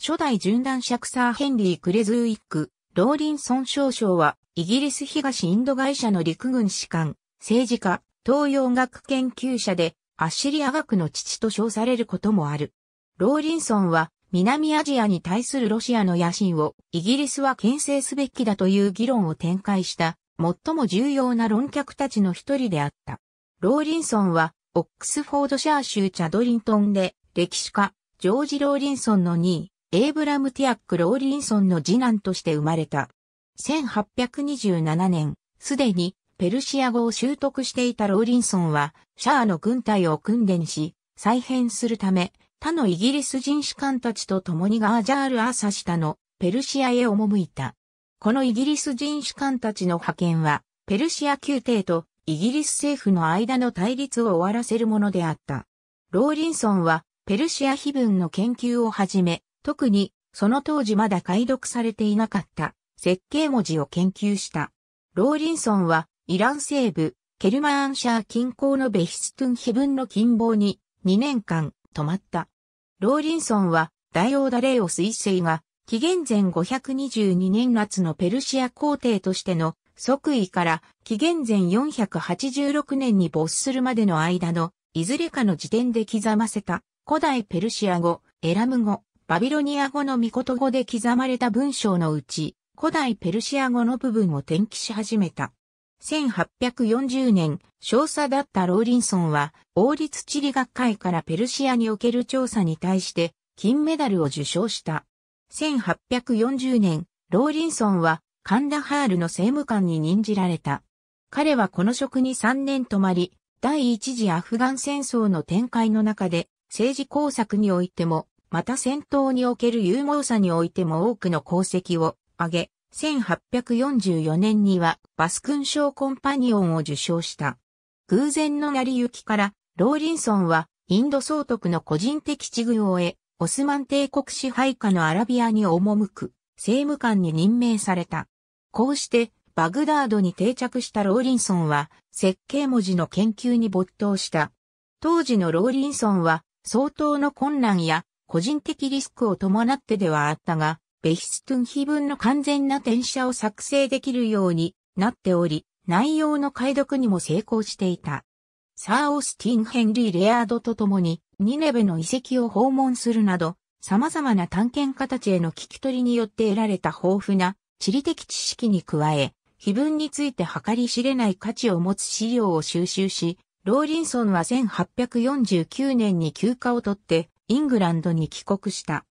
初代シャクサーヘンリー・クレズウィック、ローリンソン少将は、イギリス東インド会社の陸軍士官、政治家、東洋学研究者で、アッシリア学の父と称されることもある。ローリンソンは、南アジアに対するロシアの野心を、イギリスは牽制すべきだという議論を展開した、最も重要な論客たちの一人であった。ローリンソンは、オックスフォードシャー州チャドリントンで、歴史家、ジョージ・ローリンソンの2位、エイブラム・ティアック・ローリンソンの次男として生まれた。1827年、すでにペルシア語を習得していたローリンソンは、シャアの軍隊を訓練し、再編するため、他のイギリス人士官たちと共にガージャール・アーサシタのペルシアへ赴いた。このイギリス人士官たちの派遣は、ペルシア宮廷とイギリス政府の間の対立を終わらせるものであった。ローリンソンは、ペルシア碑文の研究をはじめ、特に、その当時まだ解読されていなかった設計文字を研究した。ローリンソンは、イラン西部、ケルマーンシャー近郊のベヒストゥンヘブンの近傍に2年間泊まった。ローリンソンは、大王ダレオ彗星が、紀元前522年夏のペルシア皇帝としての即位から紀元前486年に没するまでの間のいずれかの時点で刻ませた古代ペルシア語、エラム語、バビロニア語の御言語で刻まれた文章のうち、古代ペルシア語の部分を転記し始めた。1840年、少佐だったローリンソンは、王立地理学会からペルシアにおける調査に対して、金メダルを受賞した。1840年、ローリンソンは、カンダハールの政務官に任じられた。彼はこの職に3年泊まり、第一次アフガン戦争の展開の中で、政治工作においても、また戦闘における勇猛さにおいても多くの功績を挙げ、1844年にはバスクン賞コンパニオンを受賞した。偶然の成り行きから、ローリンソンはインド総督の個人的地遇を得、オスマン帝国支配下のアラビアに赴く政務官に任命された。こうしてバグダードに定着したローリンソンは設計文字の研究に没頭した。当時のローリンソンは相当の困難や個人的リスクを伴ってではあったが、ベヒストゥン碑文の完全な転写を作成できるようになっており、内容の解読にも成功していた。サー・オースティン・ヘンリー・レアードと共に、ニネベの遺跡を訪問するなど、様々な探検家たちへの聞き取りによって得られた豊富な地理的知識に加え、碑文について計り知れない価値を持つ資料を収集し、ローリンソンは1849年に休暇を取って、イングランドに帰国した。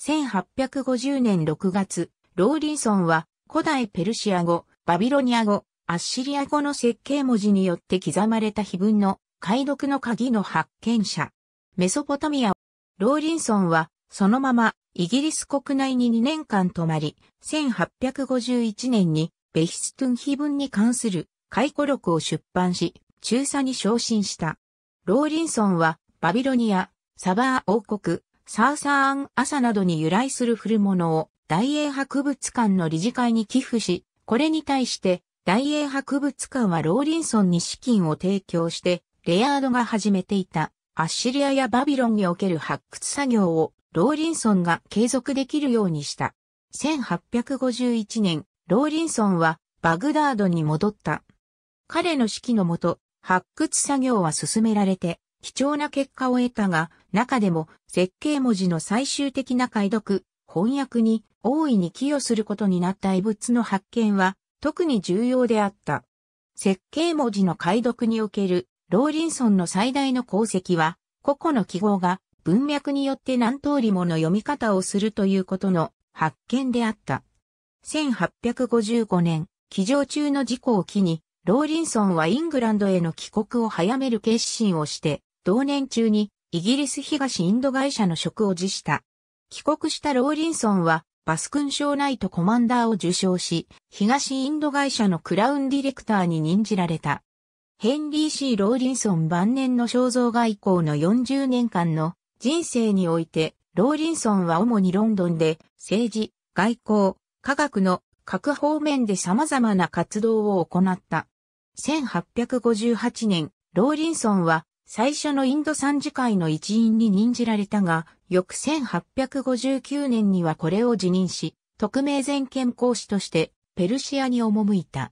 1850年6月、ローリンソンは古代ペルシア語、バビロニア語、アッシリア語の設計文字によって刻まれた碑文の解読の鍵の発見者。メソポタミア。ローリンソンはそのままイギリス国内に2年間泊まり、1851年にベヒストゥン碑文に関する回顧録を出版し、中佐に昇進した。ローリンソンはバビロニア、サバー王国、サーサーン朝などに由来する古物を大英博物館の理事会に寄付し、これに対して大英博物館はローリンソンに資金を提供して、レヤードが始めていたアッシリアやバビロンにおける発掘作業をローリンソンが継続できるようにした。1851年、ローリンソンはバグダードに戻った。彼の指揮のもと、発掘作業は進められて、貴重な結果を得たが、中でも設計文字の最終的な解読、翻訳に大いに寄与することになった異物の発見は特に重要であった。設計文字の解読におけるローリンソンの最大の功績は個々の記号が文脈によって何通りもの読み方をするということの発見であった。1855年、騎乗中の事故を機に、ローリンソンはイングランドへの帰国を早める決心をして、同年中にイギリス東インド会社の職を辞した。帰国したローリンソンは、バス勲章ナイトコマンダーを受賞し、東インド会社のクラウンディレクターに任じられた。ヘンリー・シー・ローリンソン晩年の肖像画以降の40年間の人生において、ローリンソンは主にロンドンで政治、外交、科学の各方面で様々な活動を行った。1858年、ローリンソンは最初のインド参事会の一員に任じられたが、翌1859年にはこれを辞任し、特命全権講使としてペルシアに赴いた。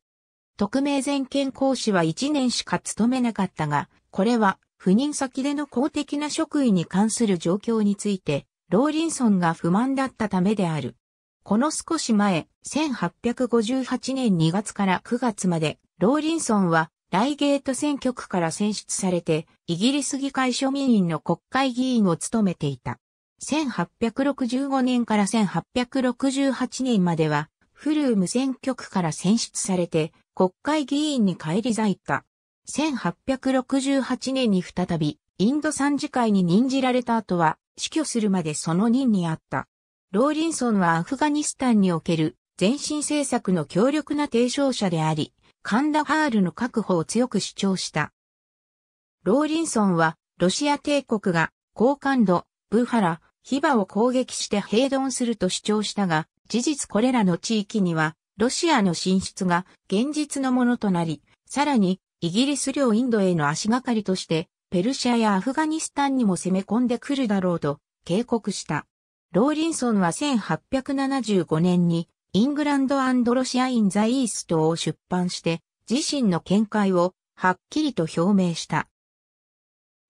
特命全権講使は1年しか務めなかったが、これは赴任先での公的な職位に関する状況について、ローリンソンが不満だったためである。この少し前、1858年2月から9月まで、ローリンソンは大ゲート選挙区から選出されて、イギリス議会庶民院の国会議員を務めていた。1865年から1868年までは、フルーム選挙区から選出されて、国会議員に返り咲いた。1868年に再び、インド参事会に任じられた後は、死去するまでその任にあった。ローリンソンはアフガニスタンにおける前進政策の強力な提唱者であり、カンダハールの確保を強く主張した。ローリンソンは、ロシア帝国が、高感度、ブーハラ、ヒバを攻撃して併存すると主張したが、事実これらの地域には、ロシアの進出が現実のものとなり、さらに、イギリス領インドへの足がかりとして、ペルシアやアフガニスタンにも攻め込んでくるだろうと警告した。ローリンソンは1875年にイングランドロシア・イン・ザ・イーストを出版して、自身の見解をはっきりと表明した。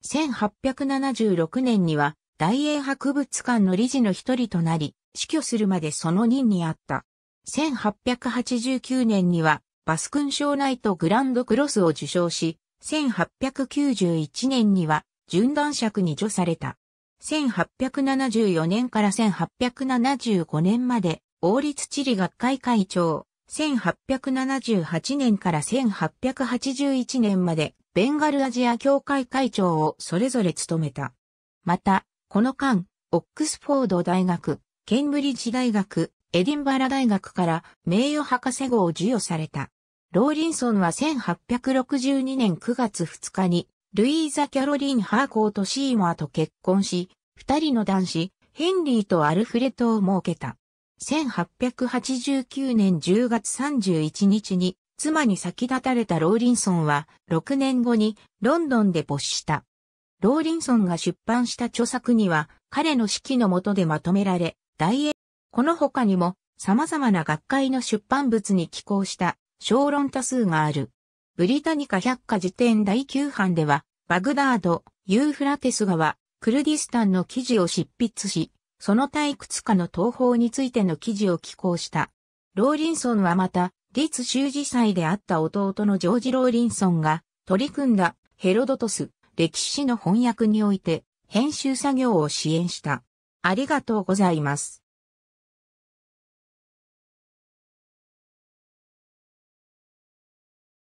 1876年には大英博物館の理事の一人となり、死去するまでその任にあった。1889年にはバスクン賞ナイトグランドクロスを受賞し、1891年には順断尺に除された。1874年から1875年まで王立地理学会会長、1878年から1881年まで、ベンガルアジア協会会長をそれぞれ務めた。また、この間、オックスフォード大学、ケンブリッジ大学、エディンバラ大学から名誉博士号を授与された。ローリンソンは1862年9月2日に、ルイーザ・キャロリン・ハーコーとシーモアと結婚し、二人の男子、ヘンリーとアルフレッドを設けた。1889年10月31日に妻に先立たれたローリンソンは6年後にロンドンで没した。ローリンソンが出版した著作には彼の指揮の下でまとめられ、大英、この他にも様々な学会の出版物に寄稿した小論多数がある。ブリタニカ百科辞典第9版では、バグダード、ユーフラテス川、クルディスタンの記事を執筆し、その退屈つかの東方についての記事を寄稿した。ローリンソンはまた、立修辞祭であった弟のジョージ・ローリンソンが取り組んだヘロドトス歴史の翻訳において編集作業を支援した。ありがとうございます。